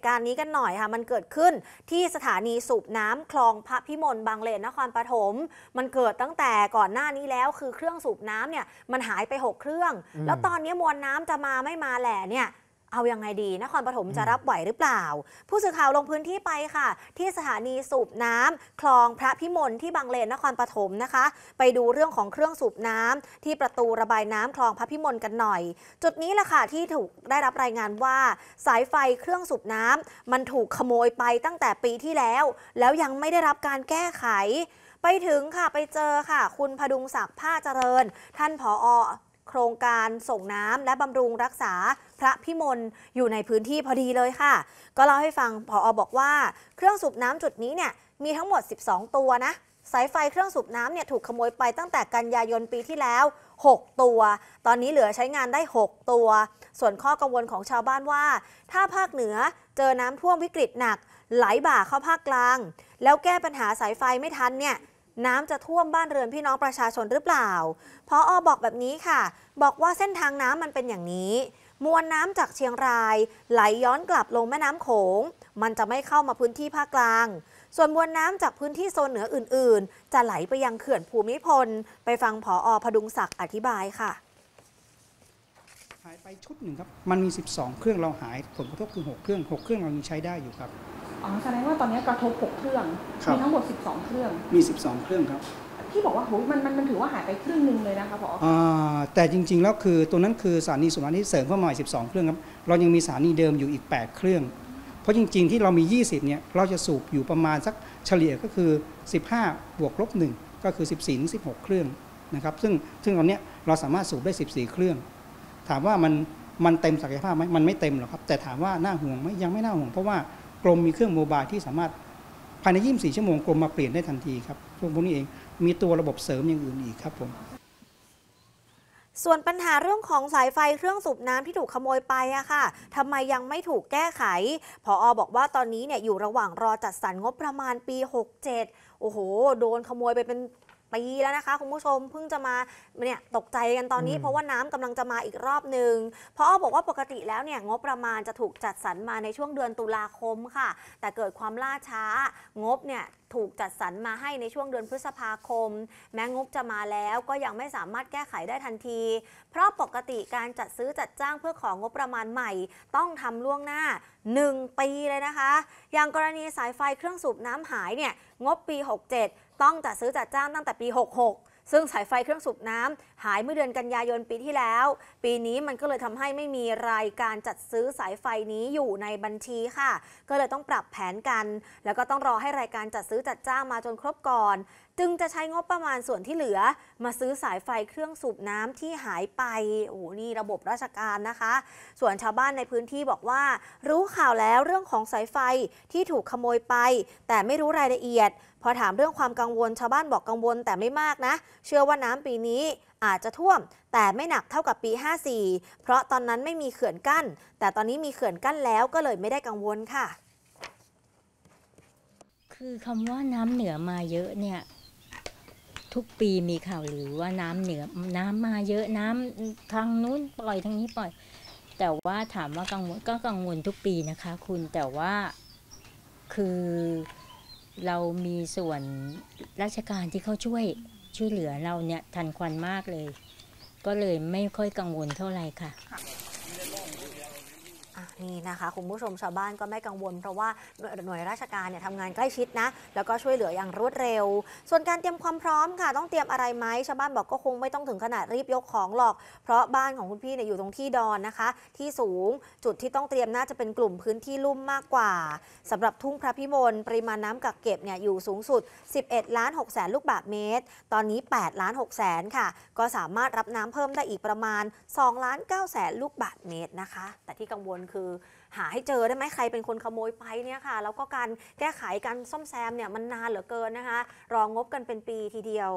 ุการณ์นี้กันหน่อยค่ะมันเกิดขึ้น ที่สถานีสูบน้ำคลองพระพิมลบางเลนนครปฐมมันเกิดตั้งแต่ก่อนหน้านี้แล้วคือเครื่องสูบน้ำเนี่ยมันหายไป6เครื่อง แล้วตอนนี้มวลน้ำจะมาไม่มาแหล่เนี่ยเอายังไงดี นครปฐมจะรับไหวหรือเปล่า ผู้สื่อข่าวลงพื้นที่ไปค่ะ ที่สถานีสูบน้ำ คลองพระพิมลที่บางเลนนครปฐมนะคะ ไปดูเรื่องของเครื่องสูบน้ำ ที่ประตูระบายน้ำคลองพระพิมลกันหน่อย จุดนี้แหละค่ะที่ถูกได้รับรายงานว่าสายไฟเครื่องสูบน้ำ มันถูกขโมยไปตั้งแต่ปีที่แล้ว แล้วยังไม่ได้รับการแก้ไข ไปถึงค่ะไปเจอค่ะ คุณพดุงศักดิ์ผ้าเจริญท่านผอโครงการส่งน้ำและบำรุงรักษาพระพิมลอยู่ในพื้นที่พอดีเลยค่ะ ก็เล่าให้ฟังพออบอกว่า เครื่องสูบน้ำจุดนี้เนี่ยมีทั้งหมด 12 ตัวนะสายไฟเครื่องสูบน้ำเนี่ยถูกขโมยไปตั้งแต่กันยายนปีที่แล้ว 6 ตัว ตอนนี้เหลือใช้งานได้ 6 ตัว ส่วนข้อกังวลของชาวบ้านว่า ถ้าภาคเหนือเจอน้ำท่วมวิกฤตหนัก ไหลบ่าเข้าภาคกลาง แล้วแก้ปัญหาสายไฟไม่ทันเนี่ยน้ำจะท่วมบ้านเรือนพี่น้องประชาชนหรือเปล่าพออบอกแบบนี้ค่ะ บอกว่าเส้นทางน้ำมันเป็นอย่างนี้ มวลน้ำจากเชียงราย ไหลย้อนกลับลงแม่น้ำโขง มันจะไม่เข้ามาพื้นที่ภาคกลาง ส่วนมวลน้ำจากพื้นที่โซนเหนืออื่นๆ จะไหลไปยังเขื่อนภูมิพล ไปฟังผออพดุงศักดิ์อธิบายค่ะหายไปชุดหนึ่งครับ มันมี 12 เครื่องเราหาย ผลกระทบคือ 6 เครื่อง 6 เครื่องเรายังใช้ได้อยู่ครับอ๋อ แสดงว่าตอนนี้กระทบ 6 เครื่อง มีทั้งหมด 12 เครื่องมี 12 เครื่องครับ ที่บอกว่าโหมันมันมันถือว่าหายไปครึ่งหนึ่งเลยนะคะพออ่าแต่จริงๆ แล้วคือตัวนั้นคือสถานีสูบน้ำที่เสริมเข้ามาอีก12 เครื่องครับ เรายังมีสถานีเดิมอยู่อีก 8 เครื่อง เพราะจริง ๆ ที่เรามี 20 เนี่ย เราจะสูบอยู่ประมาณสักเฉลี่ยก็คือ 15 บวกลบ 1 ก็คือ 14 ถึง 16 เครื่องนะครับ ซึ่งซึ่งตอนนี้เราสามารถสูบได้ 14 เครื่อง ถามว่ามันมันเต็มศักยภาพไหมมันไม่เต็มหรอกครับ แต่ถามว่าน่าห่วงไหมยังไม่น่าห่วงเพราะว่ากรมมีเครื่องโมบายที่สามารถภายใน 24 ชั่วโมงกรมมาเปลี่ยนได้ทันทีครับพวกนี้เองมีตัวระบบเสริมอย่างอื่นอีกครับผม ส่วนปัญหาเรื่องของสายไฟเครื่องสูบน้ำที่ถูกขโมยไปอะค่ะทำไมยังไม่ถูกแก้ไข พออบอกว่าตอนนี้เนี่ยอยู่ระหว่างรอจัดสรรงบประมาณปี 67 โอ้โห โดนขโมยไปเป็นปีแล้วนะคะคุณผู้ชมเพิ่งจะมาเนี่ยตกใจกันตอนนี้เพราะว่าน้ำกำลังจะมาอีกรอบหนึ่งเพราะบอกว่าปกติแล้วเนี่ยงบประมาณจะถูกจัดสรรมาในช่วงเดือนตุลาคมค่ะ แต่เกิดความล่าช้า งบเนี่ยถูกจัดสรรมาให้ในช่วงเดือนพฤษภาคม แม้งบจะมาแล้วก็ยังไม่สามารถแก้ไขได้ทันที เพราะปกติการจัดซื้อจัดจ้างเพื่อของบประมาณใหม่ ต้องทำล่วงหน้า 1 ปีเลยนะคะ อย่างกรณีสายไฟเครื่องสูบน้ำหายเนี่ยงบปี 67ต้องจัดซื้อจัดจ้างตั้งแต่ปี66ซึ่งสายไฟเครื่องสูบน้ำหายเมื่อเดือนกันยายนปีที่แล้ว ปีนี้มันก็เลยทำให้ไม่มีรายการจัดซื้อสายไฟนี้อยู่ในบัญชีค่ะ ก็เลยต้องปรับแผนกัน แล้วก็ต้องรอให้รายการจัดซื้อจัดจ้างมาจนครบก่อนจึงจะใช้งบประมาณส่วนที่เหลือมาซื้อสายไฟเครื่องสูบน้ำที่หายไป โอ้โหนี่ระบบราชการนะคะ ส่วนชาวบ้านในพื้นที่บอกว่า รู้ข่าวแล้วเรื่องของสายไฟที่ถูกขโมยไป แต่ไม่รู้รายละเอียด พอถามเรื่องความกังวลชาวบ้านบอกกังวลแต่ไม่มากนะ เชื่อว่าน้ำปีนี้อาจจะท่วม แต่ไม่หนักเท่ากับปี 54 เพราะตอนนั้นไม่มีเขื่อนกั้นแต่ตอนนี้มีเขื่อนกั้นแล้วก็เลยไม่ได้กังวลค่ะ คือคำว่าน้ำเหนือมาเยอะเนี่ยทุกปีมีข่าวหรือว่าน้ำเหนือน้ำมาเยอะน้ำทางนู้นปล่อยทางนี้ปล่อย แต่ว่าถามว่ากังวลก็กังวลทุกปีนะคะ คุณแต่ว่าคือเรามีส่วนราชการที่เขาช่วยช่วยเหลือเราเนี่ยทันควันมากเลย ก็เลยไม่ค่อยกังวลเท่าไหร่ค่ะนี่นะคะคุณผู้ชมชาวบ้านก็ไม่กังวล เพราะว่าหน่วยราชการเนี่ยทำงานใกล้ชิดนะแล้วก็ช่วยเหลืออย่างรวดเร็ว ส่วนการเตรียมความพร้อมค่ะ ต้องเตรียมอะไรไหมชาวบ้านบอกก็คงไม่ต้องถึงขนาดรีบยกของหรอกเพราะบ้านของคุณพี่เนี่ยอยู่ตรงที่ดอนนะคะ ที่สูงจุดที่ต้องเตรียมน่าจะเป็นกลุ่มพื้นที่ลุ่มมากกว่า สำหรับทุ่งพระพิมลปริมาณน้ำกักเก็บเนี่ยอยู่สูงสุด 11 ล้าน6แสนลูกบาศก์เมตร ตอนนี้8ล้าน6แสนค่ะก็สามารถรับน้ำเพิ่มได้อีกประมาณ2ล้าน9แสนลูกบาศก์เมตรนะคะ แต่ที่กังวลคือหาให้เจอได้ไหมใครเป็นคนขโมยไปเนี่ยค่ะ แล้วก็การแก้ไขการซ่อมแซมเนี่ยมันนานเหลือเกินนะคะ รองงบกันเป็นปีทีเดียว